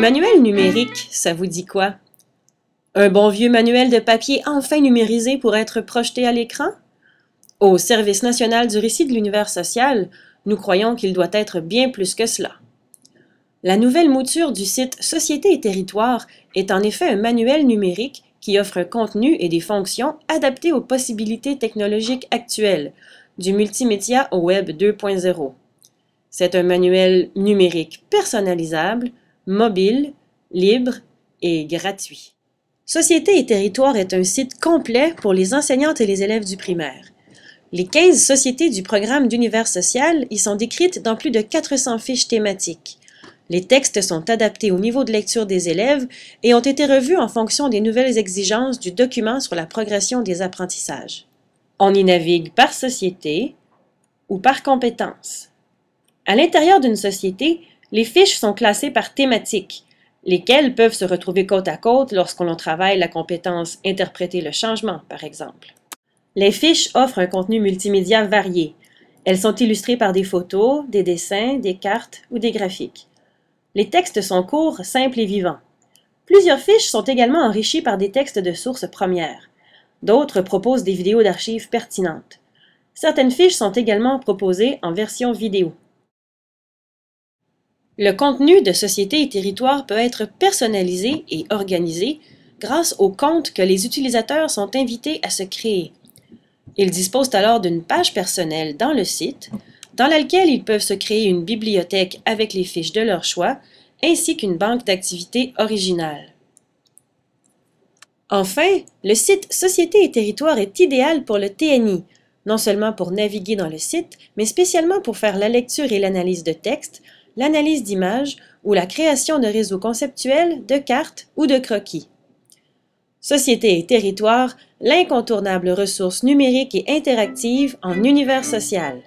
manuel numérique, ça vous dit quoi? Un bon vieux manuel de papier enfin numérisé pour être projeté à l'écran? Au Service national du récit de l'univers social, nous croyons qu'il doit être bien plus que cela. La nouvelle mouture du site Société et Territoire est en effet un manuel numérique qui offre un contenu et des fonctions adaptées aux possibilités technologiques actuelles, du multimédia au Web 2.0. C'est un manuel numérique personnalisable mobile, libre et gratuit. Société et territoire est un site complet pour les enseignantes et les élèves du primaire. Les 15 sociétés du programme d'univers social y sont décrites dans plus de 400 fiches thématiques. Les textes sont adaptés au niveau de lecture des élèves et ont été revus en fonction des nouvelles exigences du document sur la progression des apprentissages. On y navigue par société ou par compétence. À l'intérieur d'une société, les fiches sont classées par thématiques, lesquelles peuvent se retrouver côte à côte lorsqu'on travaille la compétence Interpréter le changement, par exemple. Les fiches offrent un contenu multimédia varié. Elles sont illustrées par des photos, des dessins, des cartes ou des graphiques. Les textes sont courts, simples et vivants. Plusieurs fiches sont également enrichies par des textes de sources premières. D'autres proposent des vidéos d'archives pertinentes. Certaines fiches sont également proposées en version vidéo. Le contenu de Société et Territoire peut être personnalisé et organisé grâce aux comptes que les utilisateurs sont invités à se créer. Ils disposent alors d'une page personnelle dans le site, dans laquelle ils peuvent se créer une bibliothèque avec les fiches de leur choix, ainsi qu'une banque d'activités originale. Enfin, le site Société et Territoire est idéal pour le TNI, non seulement pour naviguer dans le site, mais spécialement pour faire la lecture et l'analyse de textes, l'analyse d'images ou la création de réseaux conceptuels, de cartes ou de croquis. Société et territoire, l'incontournable ressource numérique et interactive en univers social.